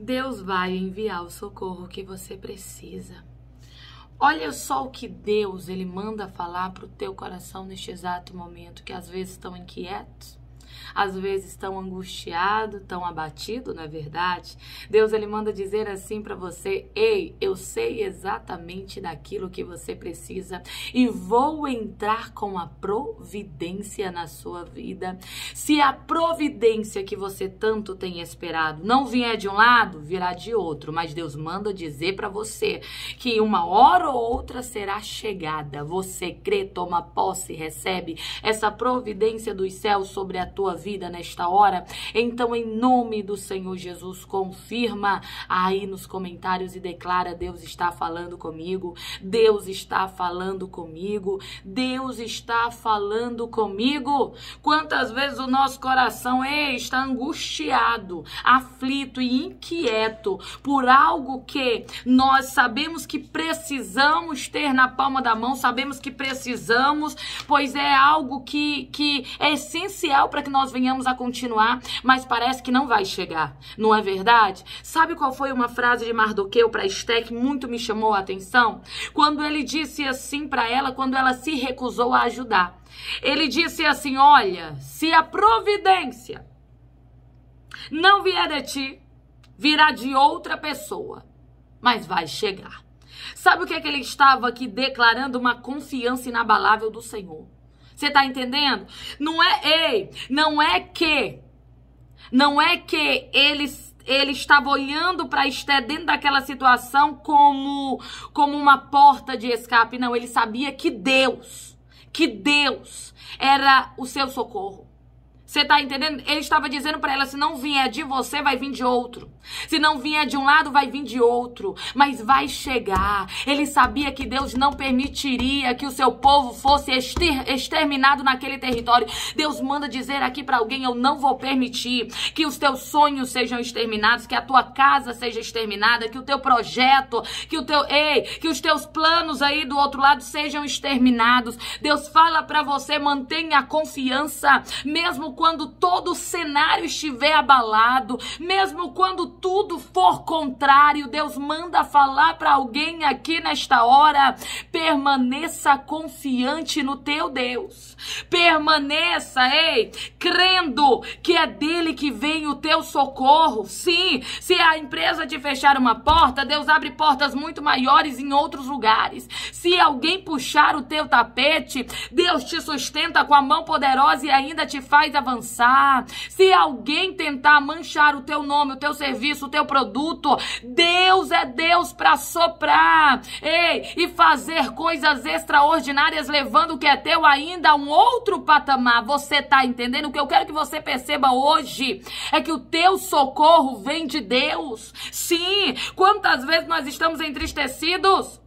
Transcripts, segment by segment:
Deus vai enviar o socorro que você precisa. Olha só o que Deus ele manda falar para o teu coração neste exato momento, que às vezes estão inquietos, às vezes tão angustiado, tão abatido, não é verdade? Deus ele manda dizer assim para você: "Ei, eu sei exatamente daquilo que você precisa e vou entrar com a providência na sua vida. Se a providência que você tanto tem esperado não vier de um lado, virá de outro, mas Deus manda dizer para você que uma hora ou outra será chegada. Você crê, toma posse, recebe essa providência dos céus sobre a tua vida nesta hora. Então, em nome do Senhor Jesus, confirma aí nos comentários e declara: Deus está falando comigo, Deus está falando comigo, Deus está falando comigo. Quantas vezes o nosso coração ei, está angustiado, aflito e inquieto por algo que nós sabemos que precisamos ter na palma da mão, sabemos que precisamos, pois é algo que, que é essencial para que nós nós venhamos a continuar, mas parece que não vai chegar, não é verdade? Sabe qual foi uma frase de Mardoqueu para Esté que muito me chamou a atenção? Quando ele disse assim para ela, quando ela se recusou a ajudar. Ele disse assim: Olha, se a providência não vier de ti, virá de outra pessoa, mas vai chegar. Sabe o que é que ele estava aqui declarando? Uma confiança inabalável do Senhor. Você tá entendendo? Não é, ei, não é que não é que eles ele estava olhando para Esté dentro daquela situação como como uma porta de escape, não, ele sabia que Deus, que Deus era o seu socorro. Você tá entendendo? Ele estava dizendo para ela: se não vier de você, vai vir de outro. Se não vier de um lado, vai vir de outro. Mas vai chegar. Ele sabia que Deus não permitiria que o seu povo fosse exter exterminado naquele território. Deus manda dizer aqui para alguém: eu não vou permitir que os teus sonhos sejam exterminados, que a tua casa seja exterminada, que o teu projeto, que o teu, ei, que os teus planos aí do outro lado sejam exterminados. Deus fala para você: mantenha a confiança, mesmo quando todo o cenário estiver abalado, mesmo quando tudo for contrário, Deus manda falar para alguém aqui nesta hora: permaneça confiante no teu Deus. Permaneça, ei, crendo que é dele que vem o teu socorro. Sim, se a empresa te fechar uma porta, Deus abre portas muito maiores em outros lugares. Se alguém puxar o teu tapete, Deus te sustenta com a mão poderosa e ainda te faz avançar avançar, se alguém tentar manchar o teu nome, o teu serviço, o teu produto, Deus é Deus para soprar, ei, e fazer coisas extraordinárias, levando o que é teu ainda a um outro patamar. Você tá entendendo? O que eu quero que você perceba hoje é que o teu socorro vem de Deus. Sim, quantas vezes nós estamos entristecidos?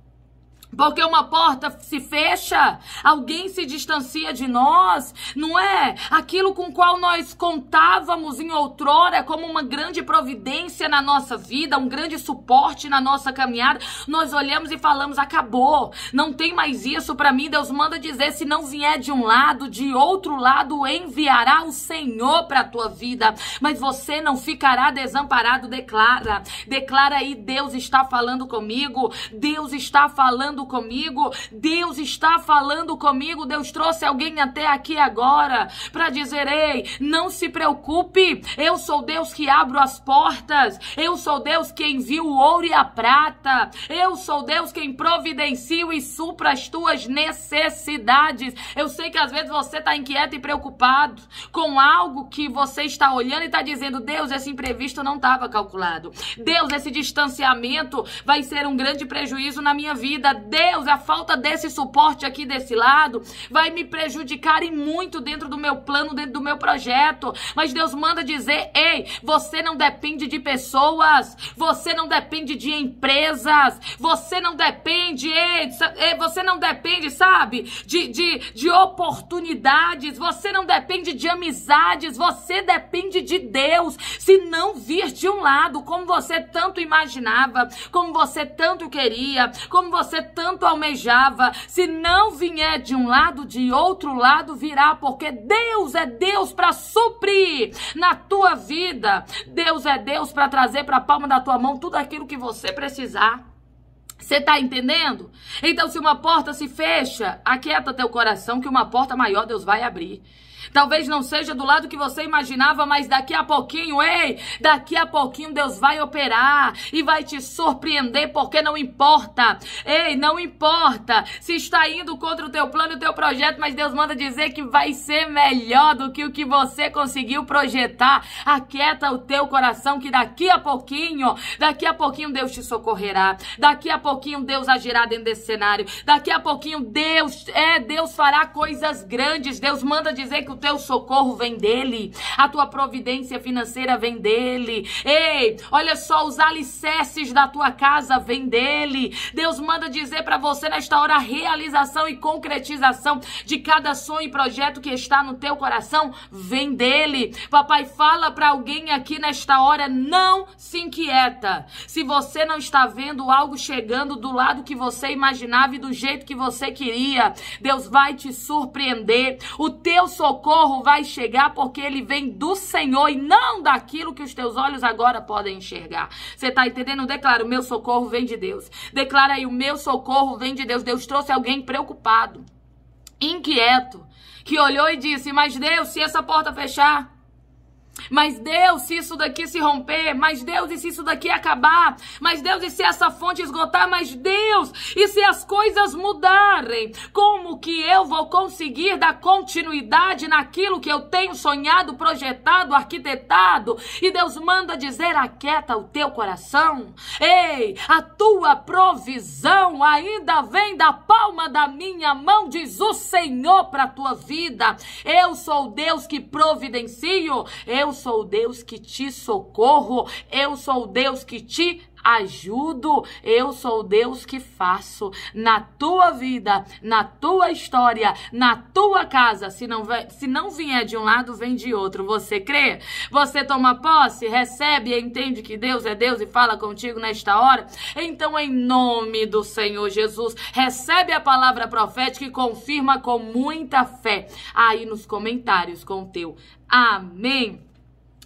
Porque uma porta se fecha, alguém se distancia de nós, não é? Aquilo com qual nós contávamos em outrora é como uma grande providência na nossa vida, um grande suporte na nossa caminhada, nós olhamos e falamos: acabou, não tem mais isso para mim. Deus manda dizer: se não vier de um lado, de outro lado enviará o Senhor para tua vida, mas você não ficará desamparado, declara. Declara aí: Deus está falando comigo, Deus está falando falando comigo, Deus está falando comigo, Deus trouxe alguém até aqui agora para dizer: ei, não se preocupe, eu sou Deus que abro as portas, eu sou Deus que envia o ouro e a prata, eu sou Deus quem providencio e supra as tuas necessidades. Eu sei que às vezes você está inquieto e preocupado com algo que você está olhando e está dizendo: Deus, esse imprevisto não estava calculado, Deus, esse distanciamento vai ser um grande prejuízo na minha vida. Deus, a falta desse suporte aqui desse lado vai me prejudicar e muito dentro do meu plano, dentro do meu projeto. Mas Deus manda dizer: ei, você não depende de pessoas, você não depende de empresas, você não depende, ei, você não depende, sabe, de, de, de oportunidades, você não depende de amizades, você depende de Deus. Se não vir de um lado, como você tanto imaginava, como você tanto queria, como você tanto tanto almejava. Se não vier de um lado, de outro lado virá, porque Deus é Deus para suprir na tua vida. Deus é Deus para trazer para a palma da tua mão tudo aquilo que você precisar. Você está entendendo? Então, se uma porta se fecha, aquieta teu coração, que uma porta maior Deus vai abrir. Talvez não seja do lado que você imaginava, mas daqui a pouquinho, ei, daqui a pouquinho Deus vai operar e vai te surpreender, porque não importa. Ei, não importa se está indo contra o teu plano, o teu projeto, mas Deus manda dizer que vai ser melhor do que o que você conseguiu projetar. Aquieta o teu coração que daqui a pouquinho, daqui a pouquinho Deus te socorrerá. Daqui a pouquinho Deus agirá dentro desse cenário. Daqui a pouquinho Deus, é, Deus fará coisas grandes. Deus manda dizer que que o teu socorro vem dele, a tua providência financeira vem dele. Ei, olha só, os alicerces da tua casa vem dele. Deus manda dizer para você nesta hora a realização e concretização de cada sonho e projeto que está no teu coração vem dele. Papai, fala para alguém aqui nesta hora, não se inquieta. Se você não está vendo algo chegando do lado que você imaginava e do jeito que você queria, Deus vai te surpreender. O teu socorro socorro vai chegar porque ele vem do Senhor e não daquilo que os teus olhos agora podem enxergar. Você está entendendo? Declara: o meu socorro vem de Deus. Declara aí: o meu socorro vem de Deus. Deus trouxe alguém preocupado, inquieto, que olhou e disse: Mas Deus, se essa porta fechar. Mas Deus, se isso daqui se romper, mas Deus, e se isso daqui acabar, mas Deus, e se essa fonte esgotar, mas Deus, e se as coisas mudarem, como que eu vou conseguir dar continuidade naquilo que eu tenho sonhado, projetado, arquitetado? E Deus manda dizer: aquieta o teu coração, ei, a tua provisão ainda vem da palma da minha mão, diz o Senhor para a tua vida. Eu sou Deus que providencio, eu eu sou o Deus que te socorro, eu sou o Deus que te ajudo, eu sou o Deus que faço na tua vida, na tua história, na tua casa. Se não, se não vier de um lado, vem de outro. Você crê? Você toma posse, recebe, e entende que Deus é Deus e fala contigo nesta hora? Então, em nome do Senhor Jesus, recebe a palavra profética e confirma com muita fé aí nos comentários com o teu. Amém.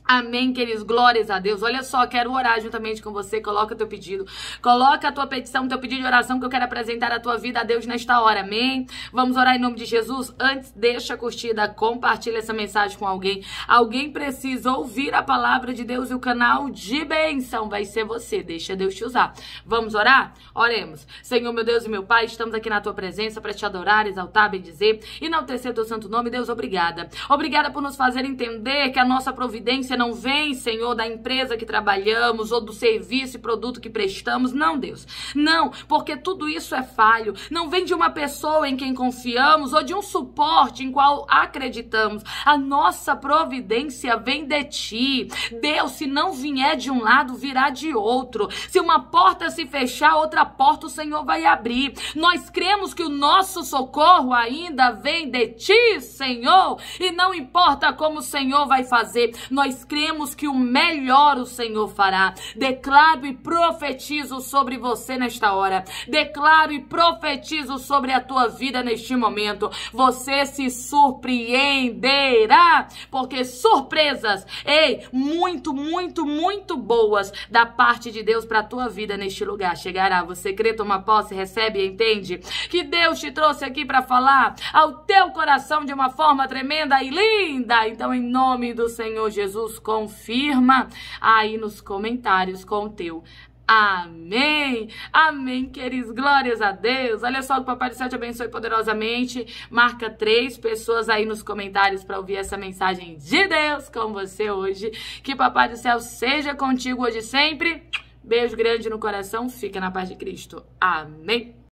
Amém, queridos. Glórias a Deus. Olha só, quero orar juntamente com você. Coloca teu pedido. Coloca a tua petição, teu pedido de oração que eu quero apresentar a tua vida a Deus nesta hora. Amém. Vamos orar em nome de Jesus. Antes, deixa a curtida, compartilha essa mensagem com alguém. Alguém precisa ouvir a palavra de Deus e o canal de bênção vai ser você. Deixa Deus te usar. Vamos orar? Oremos. Senhor, meu Deus e meu Pai, estamos aqui na tua presença para te adorar, exaltar, bendizer, o teu santo nome. Deus, obrigada. Obrigada por nos fazer entender que a nossa providência você não vem, Senhor, da empresa que trabalhamos ou do serviço e produto que prestamos. Não, Deus. Não, porque tudo isso é falho. Não vem de uma pessoa em quem confiamos ou de um suporte em qual acreditamos. A nossa providência vem de ti. Deus, se não vier de um lado, virá de outro. Se uma porta se fechar, outra porta o Senhor vai abrir. Nós cremos que o nosso socorro ainda vem de ti, Senhor. E não importa como o Senhor vai fazer, nós cremos que o melhor o Senhor fará. Declaro e profetizo sobre você nesta hora. Declaro e profetizo sobre a tua vida neste momento. Você se surpreenderá, porque surpresas, ei, muito, muito, muito boas da parte de Deus para a tua vida neste lugar chegará. Você crê, toma posse, recebe e entende que Deus te trouxe aqui para falar ao teu coração de uma forma tremenda e linda. Então, em nome do Senhor Jesus, confirma aí nos comentários com o teu Amém! Amém, queridos! Glórias a Deus! Olha só, o Papai do Céu te abençoe poderosamente. Marca três pessoas aí nos comentários para ouvir essa mensagem de Deus com você hoje. Que Papai do Céu seja contigo hoje sempre. Beijo grande no coração, fica na paz de Cristo. Amém!